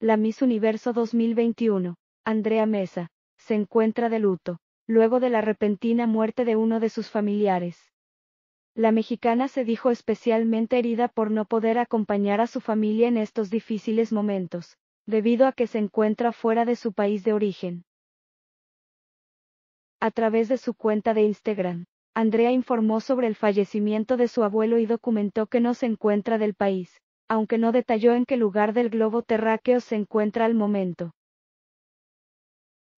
La Miss Universo 2021, Andrea Mesa, se encuentra de luto, luego de la repentina muerte de uno de sus familiares. La mexicana se dijo especialmente herida por no poder acompañar a su familia en estos difíciles momentos, debido a que se encuentra fuera de su país de origen. A través de su cuenta de Instagram, Andrea informó sobre el fallecimiento de su abuelo y documentó que no se encuentra del país, aunque no detalló en qué lugar del globo terráqueo se encuentra al momento.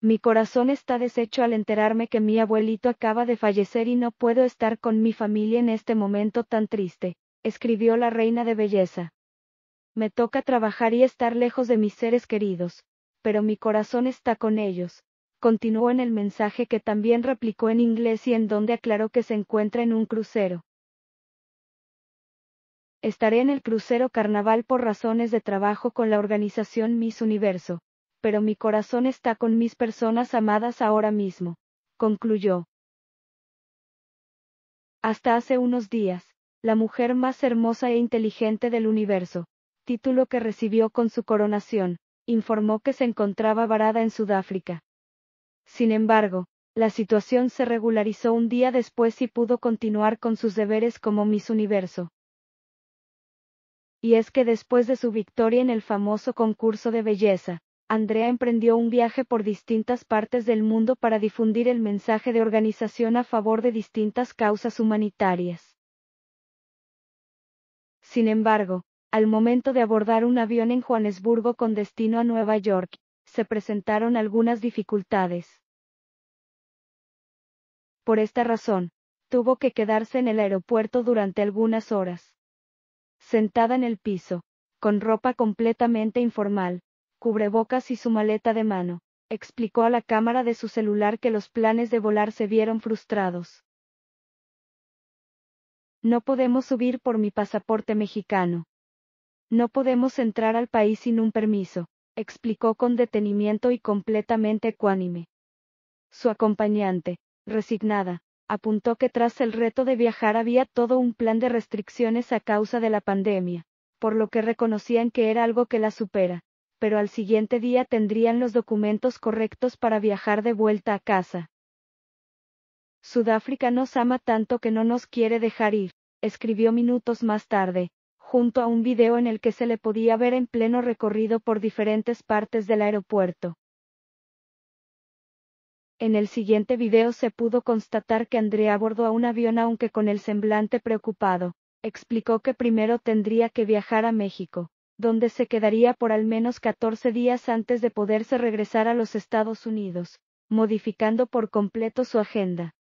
Mi corazón está deshecho al enterarme que mi abuelito acaba de fallecer y no puedo estar con mi familia en este momento tan triste, escribió la reina de belleza. Me toca trabajar y estar lejos de mis seres queridos, pero mi corazón está con ellos. Continuó en el mensaje que también replicó en inglés y en donde aclaró que se encuentra en un crucero. Estaré en el crucero carnaval por razones de trabajo con la organización Miss Universo, pero mi corazón está con mis personas amadas ahora mismo, concluyó. Hasta hace unos días, la mujer más hermosa e inteligente del universo, título que recibió con su coronación, informó que se encontraba varada en Sudáfrica. Sin embargo, la situación se regularizó un día después y pudo continuar con sus deberes como Miss Universo y es que después de su victoria en el famoso concurso de belleza, Andrea emprendió un viaje por distintas partes del mundo para difundir el mensaje de organización a favor de distintas causas humanitarias. Sin embargo, al momento de abordar un avión en Johannesburgo con destino a Nueva York, se presentaron algunas dificultades. Por esta razón, tuvo que quedarse en el aeropuerto durante algunas horas sentada en el piso, con ropa completamente informal, cubrebocas y su maleta de mano, explicó a la cámara de su celular que los planes de volar se vieron frustrados. No podemos subir por mi pasaporte mexicano. No podemos entrar al país sin un permiso, explicó con detenimiento y completamente ecuánime. Su acompañante, resignada, apuntó que tras el reto de viajar había todo un plan de restricciones a causa de la pandemia, por lo que reconocían que era algo que la supera, pero al siguiente día tendrían los documentos correctos para viajar de vuelta a casa. Sudáfrica nos ama tanto que no nos quiere dejar ir, escribió minutos más tarde, junto a un video en el que se le podía ver en pleno recorrido por diferentes partes del aeropuerto. En el siguiente video se pudo constatar que Andrea abordó a un avión aunque con el semblante preocupado. Explicó que primero tendría que viajar a México, donde se quedaría por al menos 14 días antes de poderse regresar a los Estados Unidos, modificando por completo su agenda.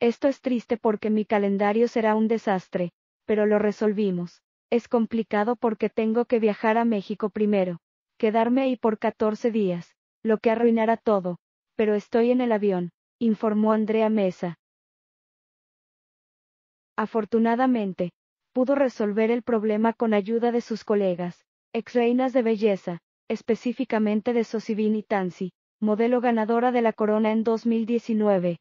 Esto es triste porque mi calendario será un desastre, pero lo resolvimos. Es complicado porque tengo que viajar a México primero, quedarme ahí por 14 días lo que arruinará todo, pero estoy en el avión, informó Andrea Mesa. Afortunadamente, pudo resolver el problema con ayuda de sus colegas, ex-reinas de belleza, específicamente de Sosibin y Tansi, modelo ganadora de la corona en 2019.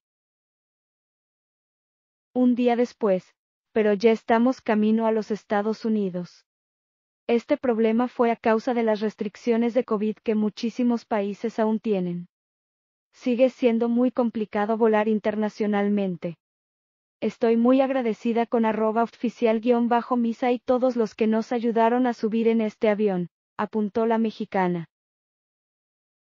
Un día después, pero ya estamos camino a los Estados Unidos. Este problema fue a causa de las restricciones de COVID que muchísimos países aún tienen. Sigue siendo muy complicado volar internacionalmente. Estoy muy agradecida con arroba oficial-misa y todos los que nos ayudaron a subir en este avión, apuntó la mexicana.